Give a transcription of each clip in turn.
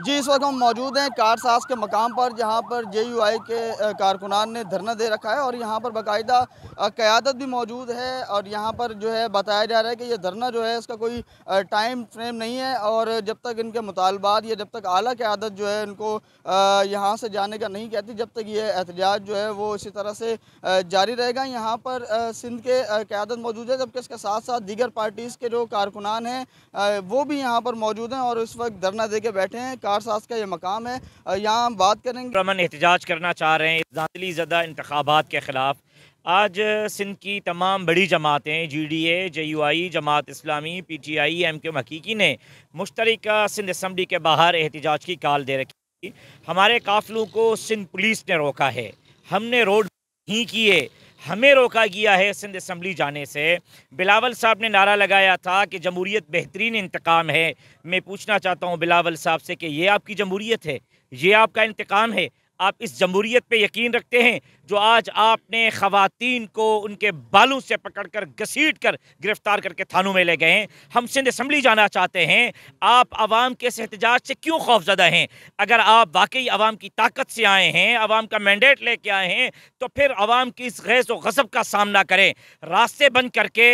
जी इस वक्त हम मौजूद हैं कारसाज के मकाम पर जहां पर जे यू आई के कारकुनान ने धरना दे रखा है और यहां पर बाकायदा क़्यादत भी मौजूद है और यहां पर जो है बताया जा रहा है कि यह धरना जो है इसका कोई टाइम फ्रेम नहीं है और जब तक इनके मुतालबात या जब तक आला क़्यादत जो है इनको यहाँ से जाने का नहीं कहती जब तक ये एहतजाज जो है वो इसी तरह से जारी रहेगा यहाँ पर सिंध के क़्यादत मौजूद है जबकि इसके साथ साथ दीगर पार्टीज़ के जो कारकुनान हैं वो भी यहाँ पर मौजूद हैं और इस वक्त धरना दे के बैठे हैं कारसाज का ये मकाम है यहाँ हम बात करेंगे रमन एहतजाज करना चाह रहे हैं दाखिली ज़दा इंतबात के ख़िलाफ़ आज सिंध की तमाम बड़ी जमातें G D A J U I Jamaat Islami P T I M के हकीकी ने मुश्तर सिंध इसम्बली के बाहर एहतजाज की कॉल दे रखी हमारे काफिलों को सिंध पुलिस ने रोका है हमने रोड ही किए हमें रोका गया है सिंध असम्बली जाने से बिलावल साहब ने नारा लगाया था कि जमहूरीत बेहतरीन इंतकाम है मैं पूछना चाहता हूँ बिलावल साहब से कि ये आपकी जमहूरीत है ये आपका इंतकाम है आप इस जमहूरीत पे यकीन रखते हैं जो आज आपने ख़वातीन को उनके बालों से पकड़ कर घसीट कर गिरफ़्तार करके थानों में ले गए हैं हम सिंध असम्बली जाना चाहते हैं आप आवाम के इस एहतजाज से क्यों खौफजदा हैं अगर आप वाकई आवाम की ताकत से आए हैं आवाम का मैंडेट लेके आए हैं तो फिर आवाम की इस गैस व गज़ब का सामना करें रास्ते बंद करके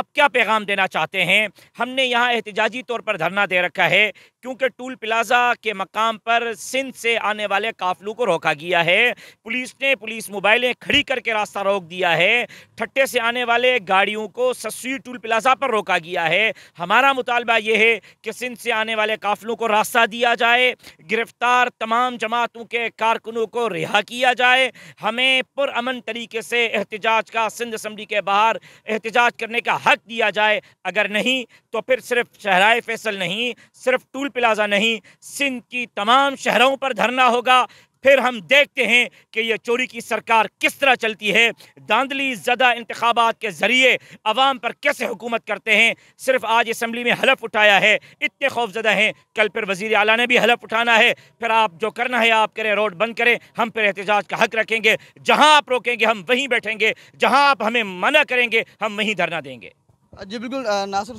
आप क्या पैगाम देना चाहते हैं हमने यहाँ एहतजाजी तौर पर धरना दे रखा है क्योंकि टूल प्लाजा के मकाम पर सिंध से आने वाले काफलू को रोका गया है पुलिस ने पुलिस मोबाइलें खड़ी करके रास्ता रोक दिया है ठट्टे से आने वाले गाड़ियों को सस्वी टूल प्लाजा पर रोका गया है हमारा मुतालबा यह है कि सिंध से आने वाले काफिलों को रास्ता दिया जाए गिरफ्तार तमाम जमातों के कारकुनों को रिहा किया जाए हमें पुरमन तरीके से एहतजाज का सिंध असम्बली के बाहर एहतजाज करने का हक दिया जाए अगर नहीं तो फिर सिर्फ शहराए फैसल नहीं सिर्फ टूल प्लाजा नहीं सिंध की तमाम शहरों पर धरना होगा फिर हम देखते हैं कि यह चोरी की सरकार किस तरह चलती है दांधली ज़दा इंतबात के ज़रिए अवाम पर कैसे हुकूमत करते हैं सिर्फ आज इसम्बली में हलफ उठाया है इतने खौफजदा हैं कल फिर वज़ी अला ने भी हलफ उठाना है फिर आप जो करना है आप करें रोड बंद करें हम फिर एहतजाज का हक रखेंगे जहाँ आप रोकेंगे हम वहीं बैठेंगे जहाँ आप हमें मना करेंगे हम वहीं धरना देंगे जी बिल्कुल नासिर